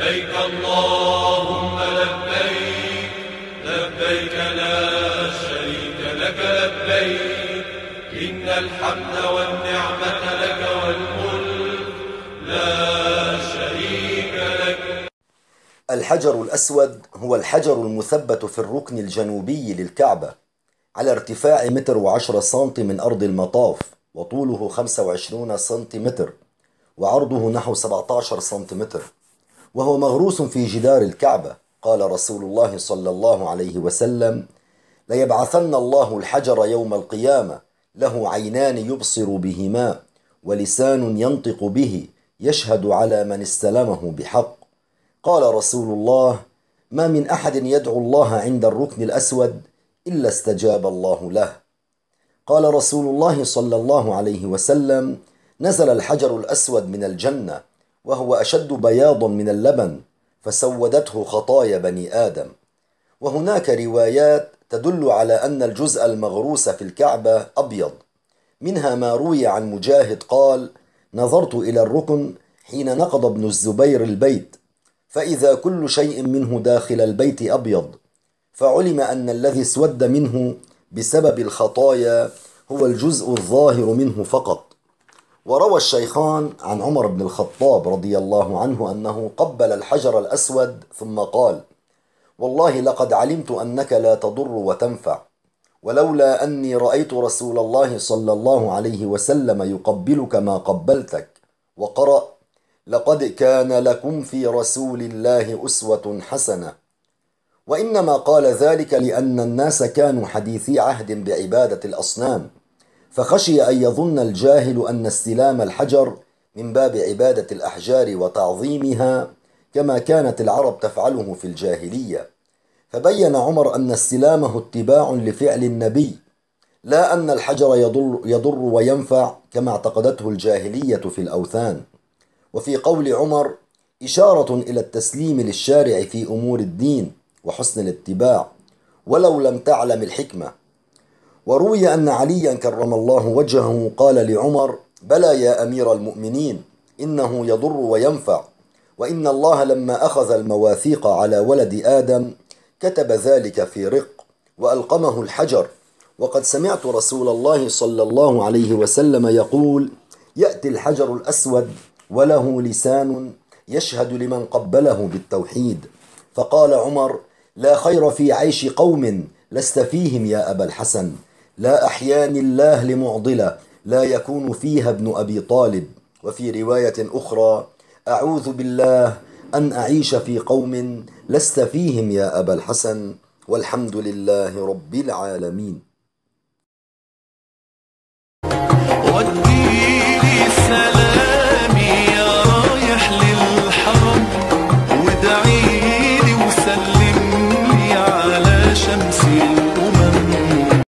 لبيك اللهم لبيك لبيك لا شريك لك لبيك إن الحمد والنعمة لك والملك لا شريك لك الحجر الأسود هو الحجر المثبت في الركن الجنوبي للكعبة على ارتفاع متر وعشرة سنتي من أرض المطاف وطوله 25 سنتيمتر وعرضه نحو 17 سنتيمتر وهو مغروس في جدار الكعبة قال رسول الله صلى الله عليه وسلم ليبعثن الله الحجر يوم القيامة له عينان يبصر بهما ولسان ينطق به يشهد على من استلمه بحق قال رسول الله ما من أحد يدعو الله عند الركن الأسود إلا استجاب الله له قال رسول الله صلى الله عليه وسلم نزل الحجر الأسود من الجنة وهو أشد بياض من اللبن فسودته خطايا بني آدم وهناك روايات تدل على أن الجزء المغروس في الكعبة أبيض منها ما روي عن مجاهد قال نظرت إلى الركن حين نقض ابن الزبير البيت فإذا كل شيء منه داخل البيت أبيض فعلم أن الذي اسود منه بسبب الخطايا هو الجزء الظاهر منه فقط وروى الشيخان عن عمر بن الخطاب رضي الله عنه أنه قبل الحجر الأسود ثم قال والله لقد علمت أنك لا تضر وتنفع ولولا أني رأيت رسول الله صلى الله عليه وسلم يقبلك ما قبلتك وقرأ لقد كان لكم في رسول الله أسوة حسنة وإنما قال ذلك لأن الناس كانوا حديثي عهد بعبادة الأصنام فخشي أن يظن الجاهل أن استلام الحجر من باب عبادة الأحجار وتعظيمها كما كانت العرب تفعله في الجاهلية فبين عمر أن استلامه اتباع لفعل النبي لا أن الحجر يضر, يضر وينفع كما اعتقدته الجاهلية في الأوثان وفي قول عمر إشارة إلى التسليم للشارع في أمور الدين وحسن الاتباع ولو لم تعلم الحكمة وروي أن عليا كرم الله وجهه قال لعمر بلى يا أمير المؤمنين إنه يضر وينفع وإن الله لما أخذ المواثيق على ولد آدم كتب ذلك في رق وألقمه الحجر وقد سمعت رسول الله صلى الله عليه وسلم يقول يأتي الحجر الأسود وله لسان يشهد لمن قبله بالتوحيد فقال عمر لا خير في عيش قوم لست فيهم يا أبا الحسن لا أحيان الله لمعضلة لا يكون فيها ابن أبي طالب وفي رواية أخرى أعوذ بالله أن أعيش في قوم لست فيهم يا أبا الحسن والحمد لله رب العالمين